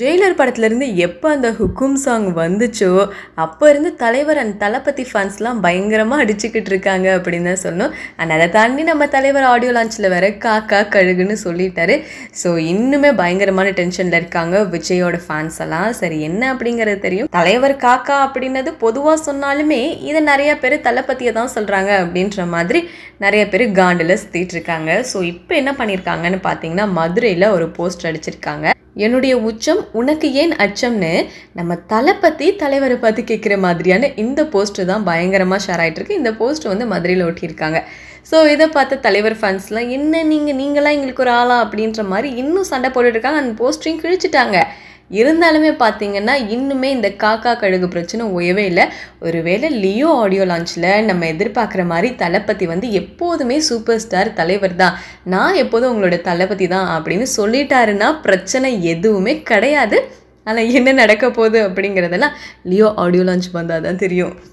Jailer படத்துலேருந்து எப்போ அந்த ஹுக்கும் சாங் வந்துச்சோ அப்போ இருந்து தலைவர் அண்ட் தளபதி ஃபேன்ஸ்லாம் பயங்கரமாக அடிச்சுக்கிட்டு இருக்காங்க அப்படின்னு தான் சொல்லணும் அண்ட் அதை தாண்டி நம்ம தலைவர் ஆடியோ லான்ச்சில் வர காக்கா கழுகுன்னு சொல்லிட்டாரு ஸோ இன்னுமே பயங்கரமான டென்ஷனில் இருக்காங்க விஜயோட ஃபேன்ஸ் எல்லாம் சரி என்ன அப்படிங்கிறது தெரியும் தலைவர் காக்கா அப்படின்னது பொதுவாக சொன்னாலுமே இதை நிறைய பேர் தளபதியை தான் சொல்கிறாங்க அப்படின்ற மாதிரி நிறைய பேர் காண்டில் சுற்றிட்டு இருக்காங்க ஸோ இப்போ என்ன பண்ணியிருக்காங்கன்னு பார்த்தீங்கன்னா மதுரையில் ஒரு போஸ்டர் அடிச்சிருக்காங்க என்னுடைய உச்சம் உனக்கு ஏன் அச்சம்னு நம்ம தலை பற்றி தலைவரை பற்றி கேட்குற மாதிரியான இந்த போஸ்ட்டு தான் பயங்கரமாக ஷேர் ஆகிட்டுருக்கு இந்த போஸ்ட் வந்து மதுரையில் ஒட்டியிருக்காங்க ஸோ இதை பார்த்த தலைவர் ஃபேன்ஸ்லாம் என்ன நீங்கள் நீங்களாம் எங்களுக்கு ஒரு ஆளா அப்படின்ற மாதிரி இன்னும் சண்டை போட்டுட்ருக்காங்க அந்த போஸ்ட்டையும் கிழிச்சிட்டாங்க இருந்தாலுமே பார்த்தீங்கன்னா இன்னுமே இந்த காக்கா கழுகு பிரச்சனை ஓயவே இல்லை ஒருவேளை லியோ ஆடியோ லான்ச்சில் நம்ம எதிர்பார்க்குற மாதிரி தளபதி வந்து எப்போதுமே சூப்பர் ஸ்டார் தலைவர் தான் நான் எப்போதும் உங்களோட தளபதி தான் அப்படின்னு சொல்லிட்டாருன்னா பிரச்சனை எதுவுமே கிடையாது ஆனால் என்ன நடக்க போகுது அப்படிங்கிறதெல்லாம் லியோ ஆடியோ லான்ச் வந்தால் தான் தெரியும்